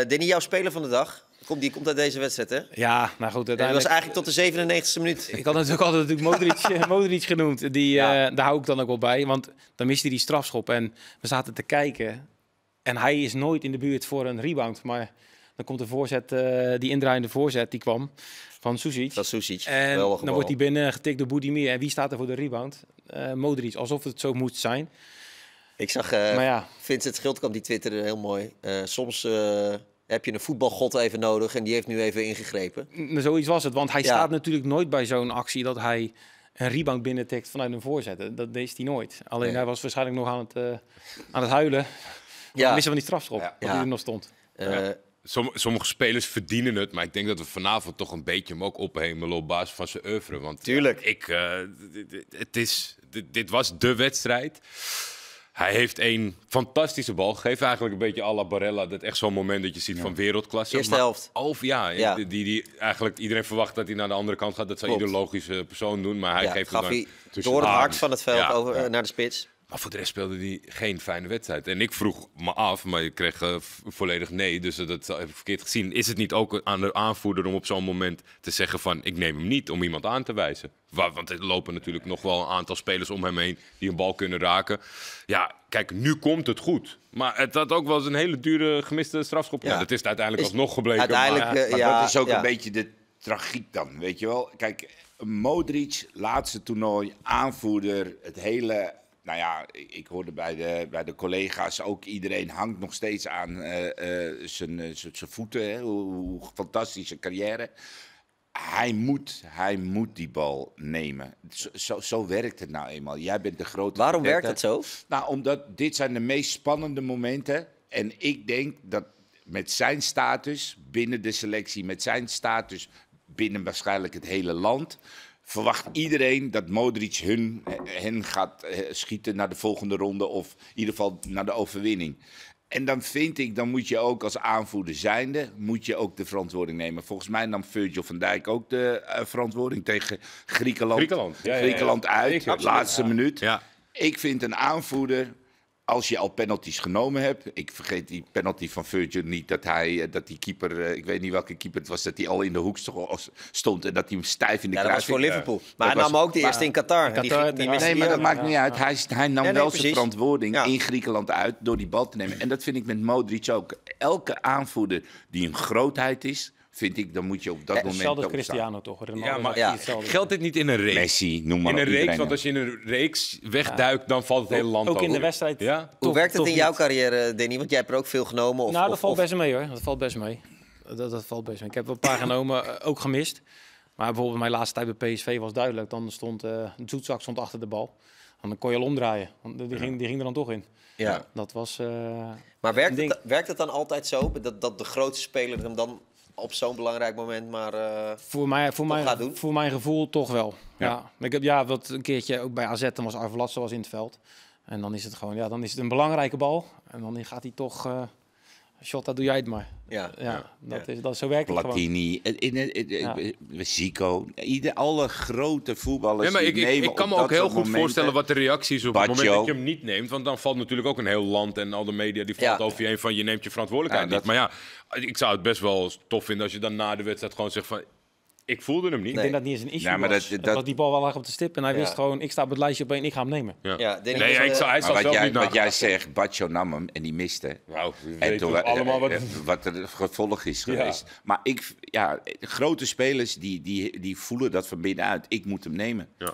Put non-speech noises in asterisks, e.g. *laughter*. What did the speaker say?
Eh, Denny, jouw speler van de dag. Komt, die komt uit deze wedstrijd, hè? Ja, maar goed, uiteindelijk... was eigenlijk tot de 97e minuut. Ik had natuurlijk altijd natuurlijk *laughs* Modric, eh, Modric genoemd. Die, eh, daar hou ik dan ook wel bij, want dan miste hij die strafschop. En we zaten te kijken en hij is nooit in de buurt voor een rebound. Maar dan komt de voorzet, die indraaiende voorzet, die kwam van Susic. Dat Susic. En dan wordt hij binnen getikt door Boedimir. En wie staat er voor de rebound? Uh, Modric, alsof het zo moet zijn. Ik zag eh, maar ja. Vincent Schildkamp, die twitterde heel mooi. Eh, soms eh, heb je een voetbalgod even nodig en die heeft nu even ingegrepen. Zoiets was het, want hij staat natuurlijk nooit bij zo'n actie dat hij een rebound binnentikt vanuit een voorzet. Dat deed hij nooit. Alleen hij was waarschijnlijk nog aan het, uh, aan het huilen. Ja. Missen van die strafschop, ja. hij er nog stond. sommige spelers verdienen het, maar ik denk dat we vanavond toch een beetje hem ook ophemelen op basis van zijn oeuvre. Want Tuurlijk. ik, het is, dit was de wedstrijd. Hij heeft een fantastische bal. Geeft eigenlijk een beetje à la Barella. Dat echt zo'n moment dat je ziet van wereldklasse. Eerste helft. Of ja, Die, die, eigenlijk iedereen verwacht dat hij naar de andere kant gaat. Dat zou ieder logische persoon doen. Maar hij geeft het dan... Door het hart van het veld over, eh, naar de spits. Maar voor de rest speelde hij geen fijne wedstrijd. En ik vroeg me af, maar je kreeg eh, volledig nee. Dus dat heb ik verkeerd gezien. Is het niet ook aan de aanvoerder om op zo'n moment te zeggen van... ik neem hem niet, om iemand aan te wijzen? Want er lopen natuurlijk nog wel een aantal spelers om hem heen... die een bal kunnen raken. Ja, kijk, nu komt het goed. Maar het had ook wel eens een hele dure gemiste strafschop. Ja. dat is uiteindelijk alsnog gebleken. Uiteindelijk, eh, maar, ja, dat is ook een beetje de tragiek dan, weet je wel. Kijk, Modric, laatste toernooi, aanvoerder, het hele nou ja, ik, hoorde bij de, bij de collega's ook, iedereen hangt nog steeds aan eh, eh, eh, zijn voeten. Hè, hoe, fantastische carrière hij moet, hij moet die bal nemen. Zo, zo, zo, werkt het nou eenmaal. Jij bent de grote. Waarom werkt het zo? Nou, omdat dit zijn de meest spannende momenten. En ik denk dat met zijn status binnen de selectie, met zijn status binnen waarschijnlijk het hele land verwacht iedereen dat Modric hun, hen gaat eh, schieten naar de volgende ronde of in ieder geval naar de overwinning. En dan vind ik, dan moet je ook als aanvoerder zijnde, moet je ook de verantwoording nemen. Volgens mij nam Virgil van Dijk ook de eh, verantwoording tegen Griekenland. Griekenland, ja, ja, uit, ik, laatste minuut. Ik vind een aanvoerder als je al penalties genomen hebt. Ik vergeet die penalty van Virgil niet. Dat, hij, eh, dat die keeper, eh, ik weet niet welke keeper het was, dat hij al in de hoek stond. En dat hij hem stijf in de ja, kruis. Dat was voor Liverpool. Maar hij nam ook de eerste in Qatar. die, die, nee, maar dat maakt niet uit. Hij, hij nam wel zijn verantwoording in Griekenland uit door die bal te nemen. En dat vind ik met Modric ook. Elke aanvoerder die een grootheid is vind ik, dan moet je op dat ja, eh, moment. Hetzelfde Cristiano toch? ja, maar geldt dit niet in een reeks? Messi, noem maar In een reeks, want als je in een reeks wegduikt, dan valt het hele land Ook in de wedstrijd. Ja? Hoe werkt het in jouw carrière, Danny? Want jij hebt er ook veel genomen. Of, nou, dat valt best mee hoor. Dat valt best mee. Dat, dat valt best mee. Ik heb een paar *laughs* genomen, eh, ook gemist. Maar bijvoorbeeld mijn laatste tijd bij PSV was duidelijk. Dan stond uh, Zoetzak stond achter de bal. En dan kon je al omdraaien. die, ging, die ging er dan toch in. Ja. Dat was... maar werkt het, werkt het dan altijd zo dat, dat de grootste speler hem dan op zo'n belangrijk moment maar voor, eh, mij, voor, mijn, voor mijn gevoel toch wel. Ja. Ik heb ja, wat een keertje ook bij AZ, dan was Arvelatse was in het veld. En dan is het gewoon, ja, dan is het een belangrijke bal. En dan gaat hij toch... Eh, dat doe jij het maar. Ja, ja, dat Is, dat, zo werkt het gewoon. Platini, Zico, alle grote voetballers ja, maar ik, ik, ik kan me ook heel goed voorstellen wat de reacties op het moment dat je hem niet neemt. Want dan valt natuurlijk ook een heel land en al de media die valt over je heen van je neemt je verantwoordelijkheid niet. Maar ja, ik zou het best wel tof vinden als je dan na de wedstrijd gewoon zegt van ik voelde hem niet. Ik denk dat niet eens een issue Ja, maar was. dat- die bal wel lag op de stip en hij wist gewoon, ik sta op het lijstje op één, ik ga hem nemen. Ja, Ja, nee, hij ik zou, hij zou wat jij, niet wat jij zegt, Baccio nam hem en die miste. Wauw, nou, we toch allemaal wat... *laughs* wat er het gevolg is geweest. Maar ik, ja, grote spelers die, die, die voelen dat van binnenuit. Ik moet hem nemen. Ja.